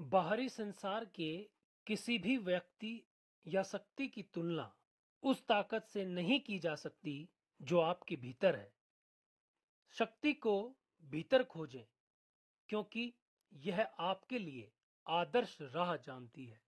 बाहरी संसार के किसी भी व्यक्ति या शक्ति की तुलना उस ताकत से नहीं की जा सकती जो आपके भीतर है शक्ति को भीतर खोजें क्योंकि यह आपके लिए आदर्श राह जानती है